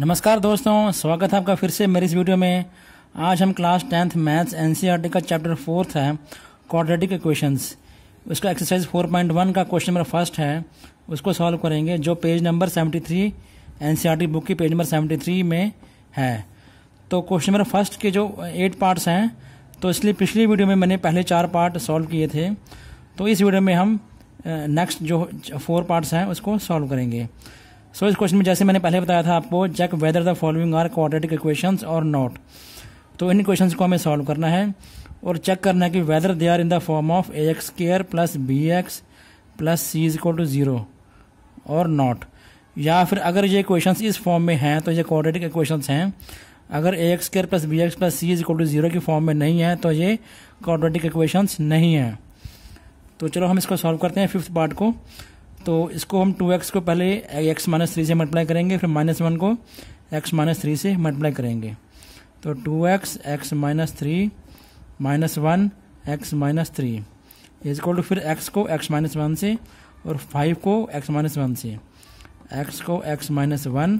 नमस्कार दोस्तों स्वागत है आपका फिर से मेरी इस वीडियो में आज हम क्लास टेंथ मैथ्स एनसीईआरटी का चैप्टर फोर्थ है क्वाड्रेटिक इक्वेशंस उसका एक्सरसाइज 4.1 का क्वेश्चन नंबर फर्स्ट है उसको सॉल्व करेंगे जो पेज नंबर 73 एनसीईआरटी बुक की पेज नंबर 73 में है तो क्वेश्चन नंबर फर्स्ट के जो एट पार्ट्स हैं तो इसलिए पिछली वीडियो में मैंने पहले चार पार्ट सॉल्व किए थे तो इस वीडियो में हम नेक्स्ट जो फोर पार्ट्स हैं उसको सॉल्व करेंगे सो so, इस क्वेश्चन में जैसे मैंने पहले बताया था आपको check whether the following are quadratic equation और नॉट तो इन क्वेश्चन को हमें सॉल्व करना है और चेक करना है कि whether they are in the form of a x square plus b x plus c is equal to zero और नॉट या फिर अगर ये क्वेश्चन इस फॉर्म में हैं तो ये क्वाड्रेटिक इक्वेशन हैं अगर a x square plus b x plus c is equal to zero की फॉर्म में नहीं है तो ये क्वाड्रेटिक इक्वेशंस नहीं है तो चलो हम इसको सॉल्व करते हैं फिफ्थ पार्ट को तो इसको हम टू एक्स को पहले एक्स माइनस थ्री से मल्टीप्लाई करेंगे फिर माइनस वन को एक्स माइनस थ्री से मल्टीप्लाई करेंगे तो two x x minus three minus one x minus three is equal to फिर एक्स को एक्स माइनस वन से और फाइव को एक्स माइनस वन से एक्स को x minus one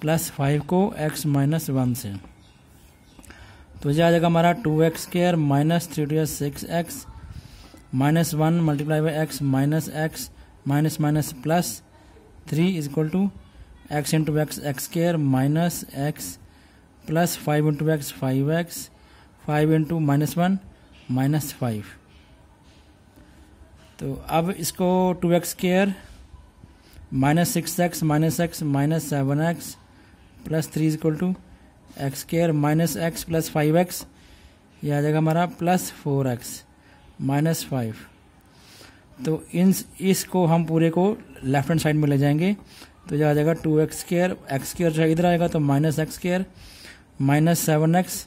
plus five को एक्स माइनस वन से तो यह आ जाएगा हमारा two x square minus three to six x minus one multiply by x minus x minus minus plus three is equal to x into x x square minus x plus five into x five x five into minus one minus five तो अब इसको two x square minus six x minus x minus seven x plus three equal to x square minus x plus five x ये आ जाएगा हमारा plus four x minus five तो इन इसको हम पूरे को लेफ्ट हैंड साइड में ले जाएंगे तो यह आ जाएगा two x square x square जो इधर आएगा तो minus x square minus seven x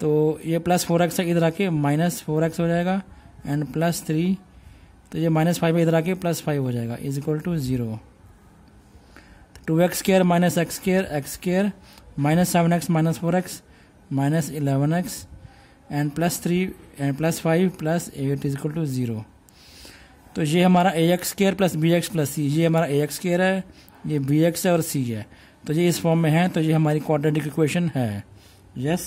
तो ये प्लस फोर एक्स इधर आके माइनस फोर एक्स हो जाएगा एंड प्लस थ्री तो ये माइनस फाइव इधर आके प्लस फाइव हो जाएगा is equal to zero two x square minus x square x square minus seven x minus four x minus eleven x and plus three and plus five plus eight is equal to zero तो ये हमारा a x square plus b x plus c ये हमारा a x square है ये B x है और सी है तो ये इस फॉर्म में है तो ये हमारी क्वाड्रेटिक इक्वेशन है यस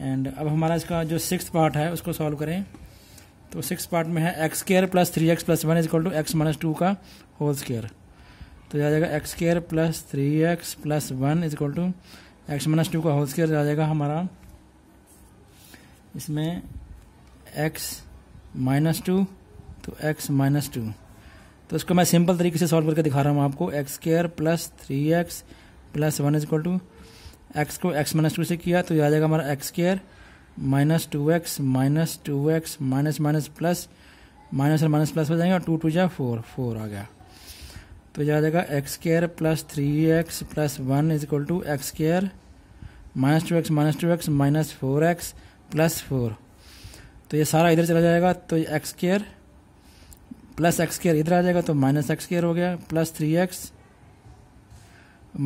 एंड अब हमारा इसका जो सिक्स पार्ट है उसको सॉल्व करें तो सिक्स पार्ट में है x square plus three x plus one is equal to x minus two का होल स्केयर तो आ जाएगा x square plus three x plus one is equal to x minus two का होल स्केयर आ जाएगा हमारा इसमें एक्स माइनस टू तो x माइनस टू तो इसको मैं सिंपल तरीके से सॉल्व करके दिखा रहा हूँ आपको x square plus three x plus one equal to x को एक्स माइनस टू से किया तो ये आ जाएगा हमारा x square minus two x minus two x minus minus plus minus और माइनस प्लस हो जाएंगे और टू टू जाए फोर फोर आ गया तो यह आ जाएगा x square plus three x plus one is equal to x square minus two x minus two x minus four x plus four तो ये सारा इधर चला जाएगा तो x square plus x square इधर आ जाएगा तो माइनस एक्स स्केयर हो गया plus three x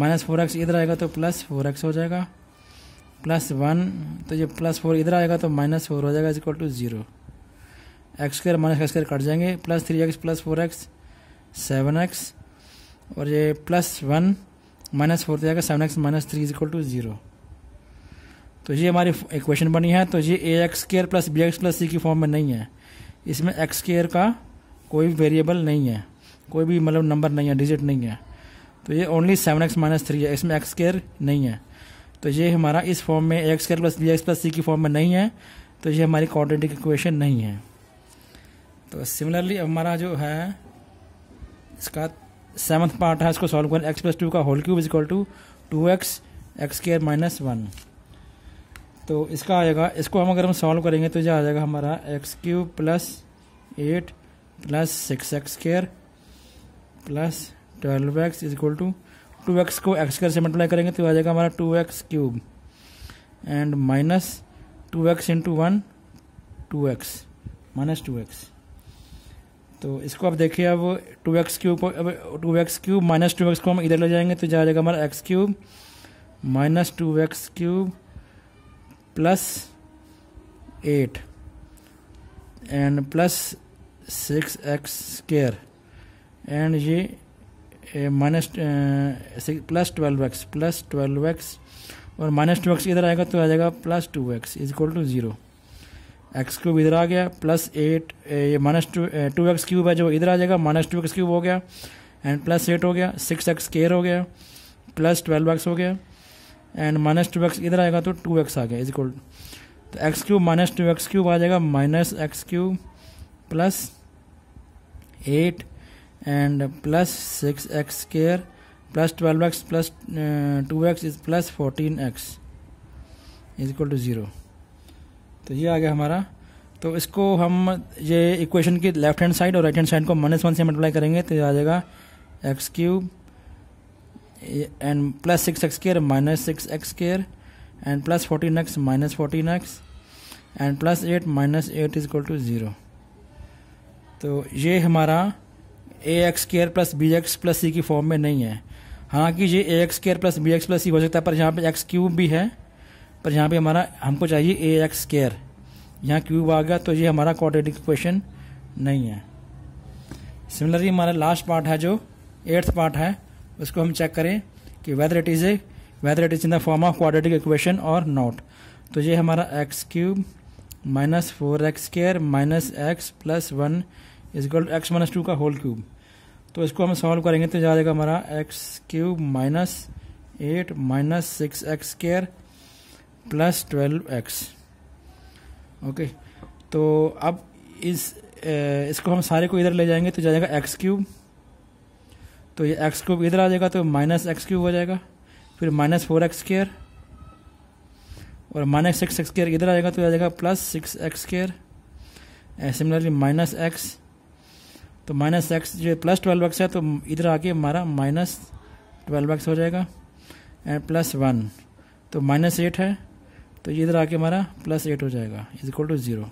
minus four x इधर आएगा तो प्लस फोर एक्स हो जाएगा प्लस वन तो ये प्लस फोर इधर आएगा तो माइनस फोर हो जाएगा equal to zero x square minus x square cut जाएंगे plus three x plus four x seven x और ये प्लस वन माइनस फोर तो जाएगा seven x minus three is equal to zero तो ये हमारी इक्वेशन बनी है तो ये a x square plus b x plus c की फॉर्म में नहीं है इसमें एक्स स्केयर का कोई वेरिएबल नहीं है कोई भी मतलब नंबर नहीं है डिजिट नहीं है तो ये only seven x minus three है इसमें एक्स स्केयर नहीं है तो ये हमारा इस फॉर्म में x square plus b x plus c की फॉर्म में नहीं है तो ये हमारी क्वाड्रेटिक इक्वेशन नहीं है तो सिमिलरली हमारा जो है इसका सेवन्थ पार्ट है इसको सॉल्व करें एक्स प्लस टू का whole cube is equal to two x x square minus one तो इसका आएगा इसको हम अगर हम सॉल्व करेंगे तो यह आ जाएगा हमारा x cube plus eight plus six x square plus twelve x is equal to two x को एक्स स्केयर से मल्टीप्लाई करेंगे तो आ जाएगा हमारा two x cube and minus two x into one two x minus two x तो इसको आप देखिए अब टू एक्स क्यूब को अब two x cube minus two x को हम इधर ले जाएंगे तो जा जाएगा हमारा x cube minus two x cube plus eight and plus six x square and ये minus plus twelve x plus twelve x और माइनस टू एक्स इधर आएगा तो आ जाएगा plus two x is equal to zero x cube इधर आ गया प्लस एट ये minus two two x cube है जो इधर आ जाएगा माइनस टू एक्स क्यूब हो गया एंड प्लस एट हो गया सिक्स एक्स स्केयर हो गया प्लस ट्वेल्व एक्स हो गया एंड माइनस टू एक्स इधर आएगा तो टू एक्स आ गया इज इक्वल तो x cube minus two x cube आ जाएगा minus x cube plus eight and plus six x square plus twelve x plus two x is plus fourteen x is equal to zero तो ये आ गया हमारा तो इसको हम ये इक्वेशन की लेफ्ट हैंड साइड और राइट हैंड साइड को माइनस वन से मल्टीप्लाई करेंगे तो ये आ जाएगा x cube and plus six x square minus six x square and plus fourteen x minus fourteen x and plus eight minus eight is equal to zero तो ये हमारा a x square plus b x plus c की form में नहीं है हालांकि ये a x square plus b x plus c हो सकता है पर यहाँ पे एक्स क्यूब भी है पर यहाँ पे हमारा हमको चाहिए ए एक्स स्केयर यहाँ क्यूब आ गया तो ये हमारा क्वाड्रेटिक इक्वेशन नहीं है सिमिलरली हमारा लास्ट पार्ट है जो एट्थ पार्ट है उसको हम चेक करें कि whether it is a whether it is in the form of quadratic equation और नॉट तो ये हमारा x cube minus four x square minus x plus one is equal to x minus two का whole cube तो इसको हम solve करेंगे तो जा जाएगा हमारा x cube minus eight minus six x square plus twelve x okay तो अब इस ए, इसको हम सारे को इधर ले जाएंगे तो जाएगा एक्स क्यूब तो ये एक्स क्यूब इधर आ जाएगा तो माइनस एक्स क्यूब हो जाएगा फिर माइनस फोर एक्स स्केयर और माइनस सिक्स एक्स स्केयर इधर आ जाएगा तो आ जाएगा plus six x square similarly minus x तो माइनस एक्स जो प्लस ट्वेल्व एक्स है तो इधर आके हमारा माइनस ट्वेल्व एक्स हो जाएगा एंड प्लस वन तो माइनस एट है तो इधर आके हमारा प्लस एट हो जाएगा इज इक्वल टू ज़ीरो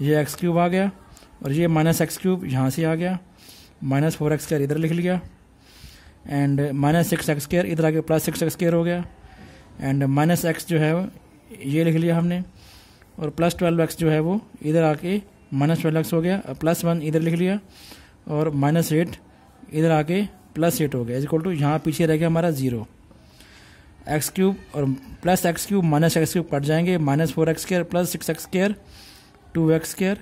ये एक्स क्यूब आ गया और ये माइनस एक्स क्यूब यहाँ से आ गया माइनस फोर एक्स स्क्र इधर लिख लिया एंड माइनस सिक्स एक्स स्क्र इधर आके प्लस सिक्स एक्स स्क्र हो गया एंड माइनस एक्स जो है ये लिख लिया हमने और प्लस ट्वेल्व एक्स जो है वो इधर आके माइनस ट्वेल्व एक्स हो गया प्लस वन इधर लिख लिया और माइनस एट इधर आके प्लस एट हो गया इज इक्वल टू यहाँ पीछे रह गया हमारा ज़ीरो एक्स क्यूब और plus x cube minus x cube cut जाएंगे minus four x square plus six x square two x square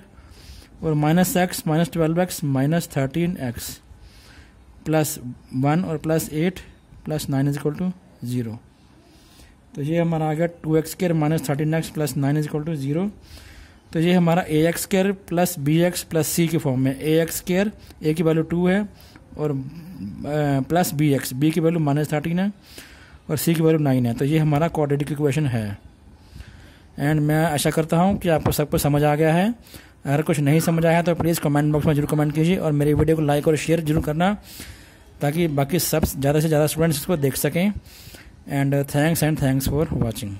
और minus x minus twelve x minus thirteen x plus one और plus eight plus nine is equal to zero तो ये हमारा आ गया two x square minus thirteen x plus nine is equal to zero तो ये हमारा a x square plus b x plus c के फॉर्म में ए एक्स स्केयर ए की वैल्यू टू है और प्लस बी एक्स बी की वैल्यू माइनस थर्टीन है और सी की वैल्यू नाइन है तो ये हमारा क्वाड्रेटिक इक्वेशन है एंड मैं आशा करता हूँ कि आपको सब कुछ समझ आ गया है अगर कुछ नहीं समझ आया तो प्लीज़ कमेंट बॉक्स में जरूर कमेंट कीजिए और मेरी वीडियो को लाइक और शेयर जरूर करना ताकि बाकी सब ज़्यादा से ज़्यादा स्टूडेंट्स इसको देख सकें and thanks and thanks for watching